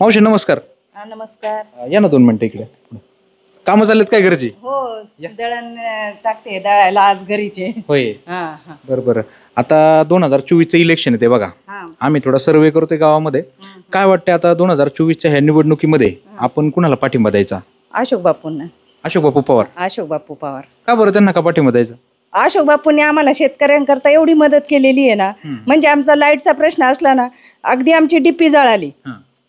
मावशी नमस्कार नमस्कार या ना दोन मिनटं इकडे काम चाललेत काय घरची हो दळण टाकते दळायला आज घरीचे होय बर बर आता दोन हजार चोवीसचं इलेक्शन येते बघा आम्ही थोडा सर्वे करतोय गावामध्ये काय वाटतं आता दोन हजार चोवीसच्या ह्या निवडणुकीमध्ये आपण कुणाला पाठिंबा द्यायचा अशोक बापूंना अशोक बापू पवार अशोक बापू पवार का बरं त्यांना का पाठिंबा द्यायचा अशोक बापूंनी आम्हाला शेतकऱ्यांकरता एवढी मदत केलेली आहे ना म्हणजे आमचा लाईटचा प्रश्न असला ना अगदी आमची डीपी जळाली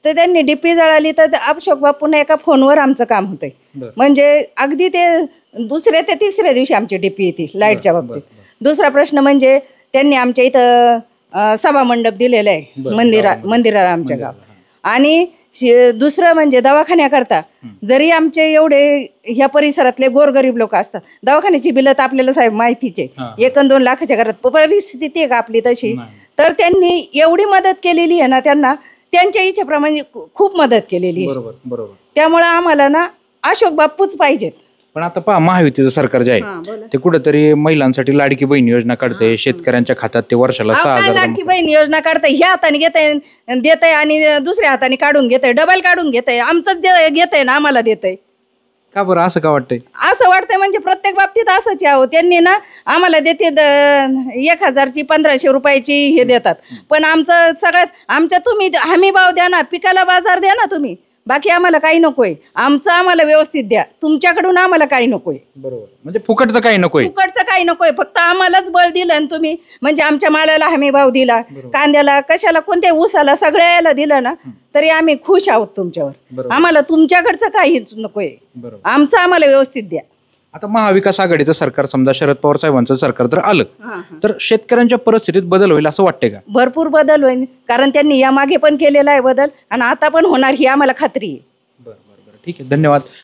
तर त्यांनी डीपी जळाली तर आपशोकबा पुन्हा एका फोनवर आमचं काम होतंय म्हणजे अगदी ते दुसऱ्या ते तिसऱ्या दिवशी आमची डीपी येते लाईटच्या बाबतीत दुसरा प्रश्न म्हणजे त्यांनी आमच्या इथं सभा मंडप दिलेलं आहे मंदिरा मंदिराला आमच्या गाव आणि दुसरं म्हणजे दवाखान्याकरता जरी आमचे एवढे ह्या परिसरातले गोरगरीब लोक असतात दवाखान्याची बिलं तर आपल्याला साहेब माहितीचे एक दोन लाखाच्या घरात परिस्थिती आहे का आपली तशी तर त्यांनी एवढी मदत केलेली आहे ना त्यांना त्यांच्या इच्छेप्रमाणे खूप मदत केलेली आहे बरोबर बरोबर त्यामुळं आम्हाला ना अशोक बापूच पाहिजेत पण आता पहा महायुतीचं सरकार जे आहे ते कुठेतरी महिलांसाठी लाडकी बहीण योजना काढते शेतकऱ्यांच्या खात्यात ते वर्षाला सहा लाडकी बहीण योजना काढताय ह्या हाताने आहे देत आहे आणि दुसऱ्या हाताने काढून घेत आहे डबल काढून घेत आहे आमचंच घेत आहे ना आम्हाला देत आहे का बरं असं का वाटतंय असं वाटतंय म्हणजे प्रत्येक बाबतीत असंच आहे त्यांनी ना आम्हाला देते एक हजारची पंधराशे रुपयाची हे देतात पण आमचं सगळ्यात आमच्या तुम्ही हमी भाव द्या ना पिकाला बाजार द्या ना तुम्ही बाकी आम्हाला काही नकोय आमचं आम्हाला व्यवस्थित द्या तुमच्याकडून आम्हाला काही नकोय बरोबर म्हणजे फुकटचं काही नकोय फुकट काही नकोय फक्त आम्हालाच बळ दिलं आणि तुम्ही म्हणजे आमच्या मालाला हमी भाव दिला कांद्याला कशाला कोणत्या ऊसाला सगळ्याला दिलं ना तरी आम्ही खुश आहोत तुमच्यावर आम्हाला तुमच्याकडचं काहीच नकोय आमचं आम्हाला व्यवस्थित द्या आता महाविकास आघाडीचं सरकार समजा शरद पवार साहेबांचं सरकार जर आलं तर शेतकऱ्यांच्या परिस्थितीत बदल होईल असं वाटतंय का भरपूर बदल होईल कारण त्यांनी यामागे पण केलेला आहे बदल आणि आता पण होणार ही आम्हाला खात्री आहे ठीक आहे धन्यवाद